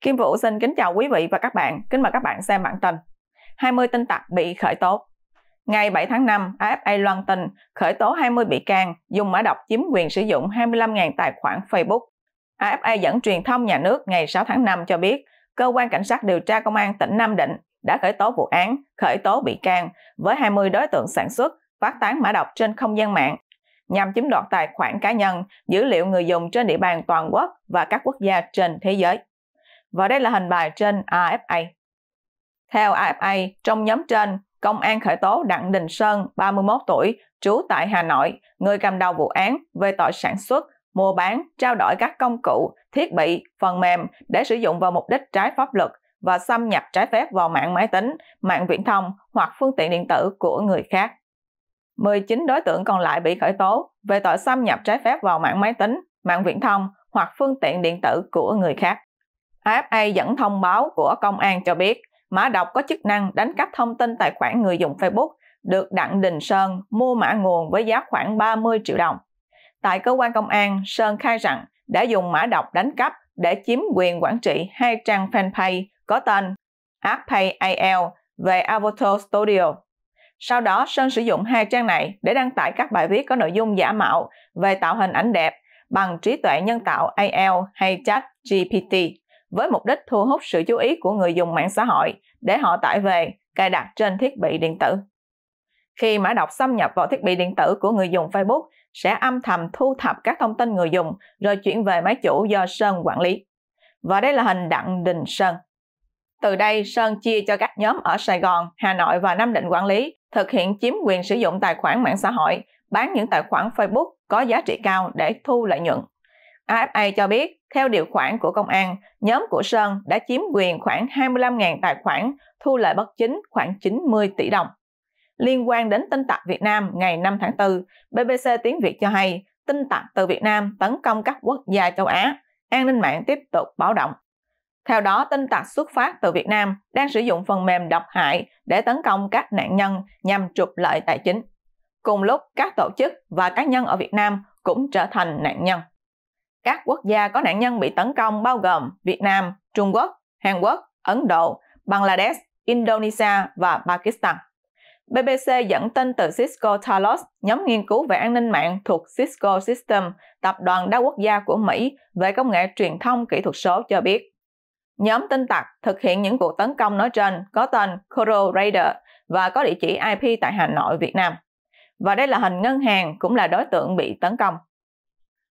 Kim Vũ xin kính chào quý vị và các bạn. Kính mời các bạn xem bản tin. 20 tin tặc bị khởi tố. Ngày 7 tháng 5, AFA loan tin khởi tố 20 bị can dùng mã độc chiếm quyền sử dụng 25.000 tài khoản Facebook. AFA dẫn truyền thông nhà nước ngày 6 tháng 5 cho biết, cơ quan cảnh sát điều tra công an tỉnh Nam Định đã khởi tố vụ án, khởi tố bị can với 20 đối tượng sản xuất, phát tán mã độc trên không gian mạng nhằm chiếm đoạt tài khoản cá nhân, dữ liệu người dùng trên địa bàn toàn quốc và các quốc gia trên thế giới. Và đây là hình bài trên AFA. Theo AFA, trong nhóm trên, công an khởi tố Đặng Đình Sơn, 31 tuổi, trú tại Hà Nội, người cầm đầu vụ án về tội sản xuất, mua bán, trao đổi các công cụ, thiết bị, phần mềm để sử dụng vào mục đích trái pháp luật và xâm nhập trái phép vào mạng máy tính, mạng viễn thông hoặc phương tiện điện tử của người khác. 19 đối tượng còn lại bị khởi tố về tội xâm nhập trái phép vào mạng máy tính, mạng viễn thông hoặc phương tiện điện tử của người khác. AFA dẫn thông báo của công an cho biết mã độc có chức năng đánh cắp thông tin tài khoản người dùng Facebook được Đặng Đình Sơn mua mã nguồn với giá khoảng 30 triệu đồng. Tại cơ quan công an, Sơn khai rằng đã dùng mã độc đánh cắp để chiếm quyền quản trị hai trang fanpage có tên AppPay AL về Avatar Studio. Sau đó, Sơn sử dụng hai trang này để đăng tải các bài viết có nội dung giả mạo về tạo hình ảnh đẹp bằng trí tuệ nhân tạo AL hay chat GPT với mục đích thu hút sự chú ý của người dùng mạng xã hội để họ tải về, cài đặt trên thiết bị điện tử. Khi mã độc xâm nhập vào thiết bị điện tử của người dùng Facebook, sẽ âm thầm thu thập các thông tin người dùng rồi chuyển về máy chủ do Sơn quản lý. Và đây là hình Đặng Đình Sơn. Từ đây, Sơn chia cho các nhóm ở Sài Gòn, Hà Nội và Nam Định quản lý, thực hiện chiếm quyền sử dụng tài khoản mạng xã hội, bán những tài khoản Facebook có giá trị cao để thu lợi nhuận. AFA cho biết theo điều khoản của công an, nhóm của Sơn đã chiếm quyền khoảng 25.000 tài khoản, thu lợi bất chính khoảng 90 tỷ đồng. Liên quan đến tin tặc Việt Nam ngày 5 tháng 4, BBC Tiếng Việt cho hay tin tặc từ Việt Nam tấn công các quốc gia châu Á, an ninh mạng tiếp tục báo động. Theo đó, tin tặc xuất phát từ Việt Nam đang sử dụng phần mềm độc hại để tấn công các nạn nhân nhằm trục lợi tài chính. Cùng lúc, các tổ chức và cá nhân ở Việt Nam cũng trở thành nạn nhân các quốc gia có nạn nhân bị tấn công bao gồm Việt Nam, Trung Quốc, Hàn Quốc, Ấn Độ, Bangladesh, Indonesia và Pakistan. BBC dẫn tin từ Cisco Talos, nhóm nghiên cứu về an ninh mạng thuộc Cisco System, tập đoàn đa quốc gia của Mỹ về công nghệ truyền thông kỹ thuật số cho biết. Nhóm tin tặc thực hiện những cuộc tấn công nói trên có tên Coral Raider và có địa chỉ IP tại Hà Nội, Việt Nam. Và đây là hình ngân hàng cũng là đối tượng bị tấn công.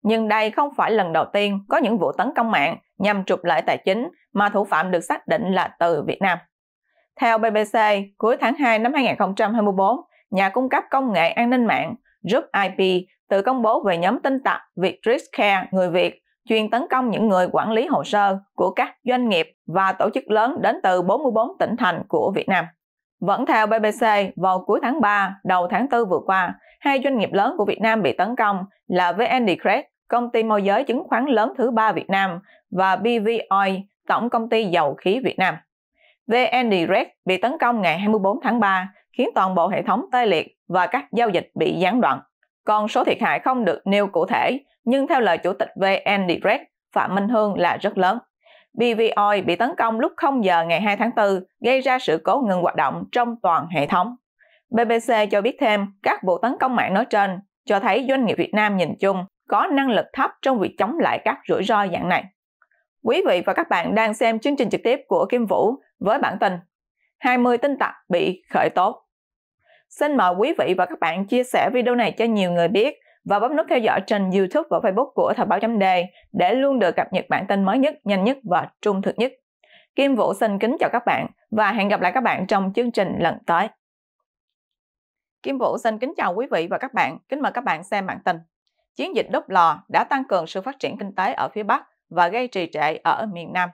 Nhưng đây không phải lần đầu tiên có những vụ tấn công mạng nhằm trục lợi tài chính mà thủ phạm được xác định là từ Việt Nam. Theo BBC, cuối tháng 2 năm 2024, nhà cung cấp công nghệ an ninh mạng Group IP tự công bố về nhóm tin tặc Vietris Care người Việt chuyên tấn công những người quản lý hồ sơ của các doanh nghiệp và tổ chức lớn đến từ 44 tỉnh thành của Việt Nam. Vẫn theo BBC, vào cuối tháng 3, đầu tháng 4 vừa qua, hai doanh nghiệp lớn của Việt Nam bị tấn công là VN Decred công ty môi giới chứng khoán lớn thứ ba Việt Nam và BVOI, tổng công ty dầu khí Việt Nam. VN Direct bị tấn công ngày 24 tháng 3 khiến toàn bộ hệ thống tê liệt và các giao dịch bị gián đoạn. Còn số thiệt hại không được nêu cụ thể, nhưng theo lời Chủ tịch VN Direct Phạm Minh Hương là rất lớn. BVOI bị tấn công lúc 0 giờ ngày 2 tháng 4, gây ra sự cố ngừng hoạt động trong toàn hệ thống. BBC cho biết thêm, các vụ tấn công mạng nói trên cho thấy doanh nghiệp Việt Nam nhìn chung có năng lực thấp trong việc chống lại các rủi ro dạng này. Quý vị và các bạn đang xem chương trình trực tiếp của Kim Vũ với bản tin 20 tin tặc bị khởi tố. Xin mời quý vị và các bạn chia sẻ video này cho nhiều người biết và bấm nút theo dõi trên YouTube và Facebook của Thời báo chấm đề để luôn được cập nhật bản tin mới nhất, nhanh nhất và trung thực nhất. Kim Vũ xin kính chào các bạn và hẹn gặp lại các bạn trong chương trình lần tới. Kim Vũ xin kính chào quý vị và các bạn, kính mời các bạn xem bản tin. Chiến dịch đốt lò đã tăng cường sự phát triển kinh tế ở phía Bắc và gây trì trệ ở miền Nam.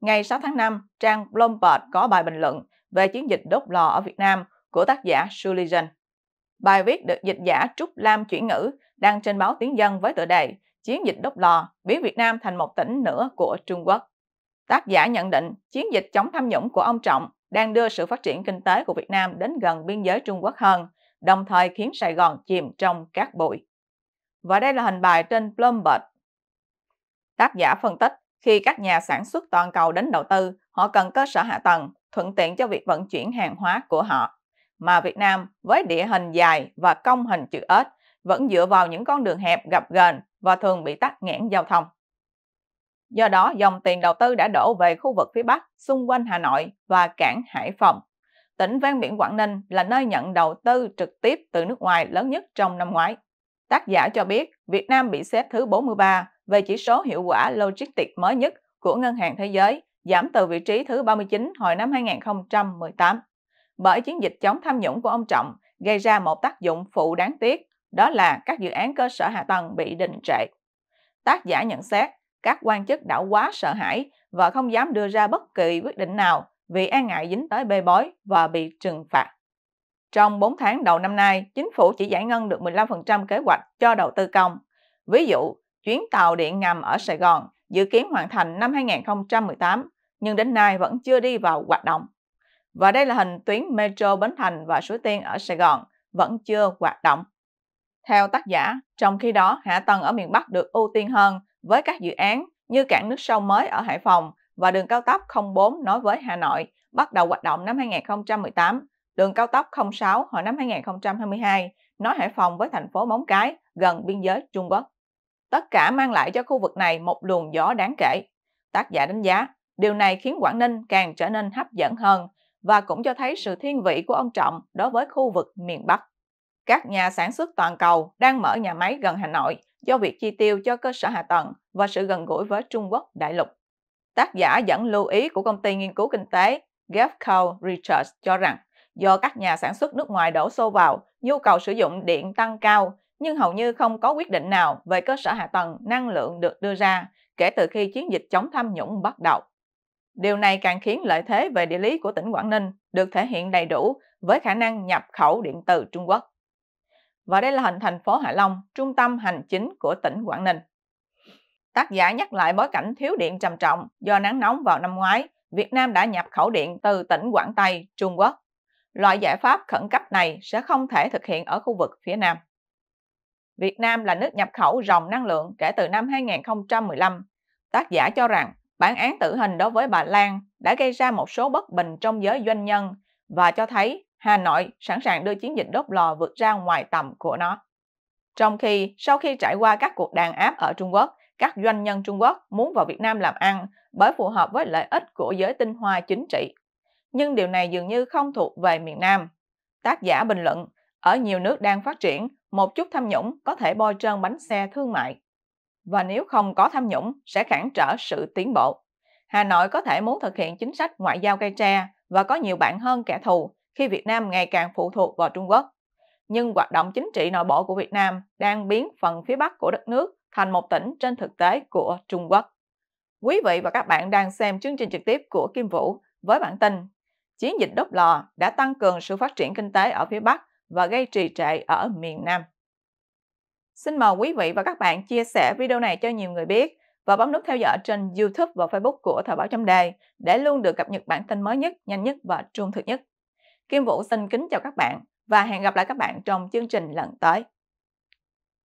Ngày 6 tháng 5, trang Bloomberg có bài bình luận về chiến dịch đốt lò ở Việt Nam của tác giả Sulijan. Bài viết được dịch giả Trúc Lam chuyển ngữ đăng trên báo Tiếng Dân với tựa đề Chiến dịch đốt lò biến Việt Nam thành một tỉnh nữa của Trung Quốc. Tác giả nhận định chiến dịch chống tham nhũng của ông Trọng đang đưa sự phát triển kinh tế của Việt Nam đến gần biên giới Trung Quốc hơn, đồng thời khiến Sài Gòn chìm trong cát bụi. Và đây là hình bài trên Bloomberg. Tác giả phân tích, khi các nhà sản xuất toàn cầu đến đầu tư, họ cần cơ sở hạ tầng, thuận tiện cho việc vận chuyển hàng hóa của họ. Mà Việt Nam, với địa hình dài và cong hình chữ S, vẫn dựa vào những con đường hẹp gập ghềnh và thường bị tắc nghẽn giao thông. Do đó, dòng tiền đầu tư đã đổ về khu vực phía Bắc, xung quanh Hà Nội và cảng Hải Phòng. Tỉnh ven biển Quảng Ninh là nơi nhận đầu tư trực tiếp từ nước ngoài lớn nhất trong năm ngoái tác giả cho biết Việt Nam bị xếp thứ 43 về chỉ số hiệu quả logistics mới nhất của Ngân hàng Thế giới, giảm từ vị trí thứ 39 hồi năm 2018. Bởi chiến dịch chống tham nhũng của ông Trọng gây ra một tác dụng phụ đáng tiếc, đó là các dự án cơ sở hạ tầng bị đình trệ. Tác giả nhận xét, các quan chức đã quá sợ hãi và không dám đưa ra bất kỳ quyết định nào vì e ngại dính tới bê bối và bị trừng phạt. Trong 4 tháng đầu năm nay, chính phủ chỉ giải ngân được 15% kế hoạch cho đầu tư công. Ví dụ, chuyến tàu điện ngầm ở Sài Gòn dự kiến hoàn thành năm 2018, nhưng đến nay vẫn chưa đi vào hoạt động. Và đây là hình tuyến Metro Bến Thành và Suối Tiên ở Sài Gòn vẫn chưa hoạt động. Theo tác giả, trong khi đó hạ tầng ở miền Bắc được ưu tiên hơn với các dự án như cảng nước sâu mới ở Hải Phòng và đường cao tốc 04 nối với Hà Nội bắt đầu hoạt động năm 2018 đường cao tốc 06 hồi năm 2022 nối Hải Phòng với thành phố Móng Cái gần biên giới Trung Quốc. Tất cả mang lại cho khu vực này một luồng gió đáng kể. Tác giả đánh giá, điều này khiến Quảng Ninh càng trở nên hấp dẫn hơn và cũng cho thấy sự thiên vị của ông Trọng đối với khu vực miền Bắc. Các nhà sản xuất toàn cầu đang mở nhà máy gần Hà Nội do việc chi tiêu cho cơ sở hạ tầng và sự gần gũi với Trung Quốc đại lục. Tác giả dẫn lưu ý của công ty nghiên cứu kinh tế Gefco Research cho rằng do các nhà sản xuất nước ngoài đổ xô vào, nhu cầu sử dụng điện tăng cao, nhưng hầu như không có quyết định nào về cơ sở hạ tầng năng lượng được đưa ra kể từ khi chiến dịch chống tham nhũng bắt đầu. Điều này càng khiến lợi thế về địa lý của tỉnh Quảng Ninh được thể hiện đầy đủ với khả năng nhập khẩu điện từ Trung Quốc. Và đây là hình thành phố Hạ Long, trung tâm hành chính của tỉnh Quảng Ninh. Tác giả nhắc lại bối cảnh thiếu điện trầm trọng do nắng nóng vào năm ngoái, Việt Nam đã nhập khẩu điện từ tỉnh Quảng Tây, Trung Quốc loại giải pháp khẩn cấp này sẽ không thể thực hiện ở khu vực phía Nam. Việt Nam là nước nhập khẩu ròng năng lượng kể từ năm 2015. Tác giả cho rằng bản án tử hình đối với bà Lan đã gây ra một số bất bình trong giới doanh nhân và cho thấy Hà Nội sẵn sàng đưa chiến dịch đốt lò vượt ra ngoài tầm của nó. Trong khi, sau khi trải qua các cuộc đàn áp ở Trung Quốc, các doanh nhân Trung Quốc muốn vào Việt Nam làm ăn bởi phù hợp với lợi ích của giới tinh hoa chính trị nhưng điều này dường như không thuộc về miền Nam. Tác giả bình luận, ở nhiều nước đang phát triển, một chút tham nhũng có thể bôi trơn bánh xe thương mại. Và nếu không có tham nhũng, sẽ cản trở sự tiến bộ. Hà Nội có thể muốn thực hiện chính sách ngoại giao cây tre và có nhiều bạn hơn kẻ thù khi Việt Nam ngày càng phụ thuộc vào Trung Quốc. Nhưng hoạt động chính trị nội bộ của Việt Nam đang biến phần phía Bắc của đất nước thành một tỉnh trên thực tế của Trung Quốc. Quý vị và các bạn đang xem chương trình trực tiếp của Kim Vũ với bản tin chiến dịch đốt lò đã tăng cường sự phát triển kinh tế ở phía Bắc và gây trì trệ ở miền Nam. Xin mời quý vị và các bạn chia sẻ video này cho nhiều người biết và bấm nút theo dõi trên YouTube và Facebook của Thời báo chấm đề để luôn được cập nhật bản tin mới nhất, nhanh nhất và trung thực nhất. Kim Vũ xin kính chào các bạn và hẹn gặp lại các bạn trong chương trình lần tới.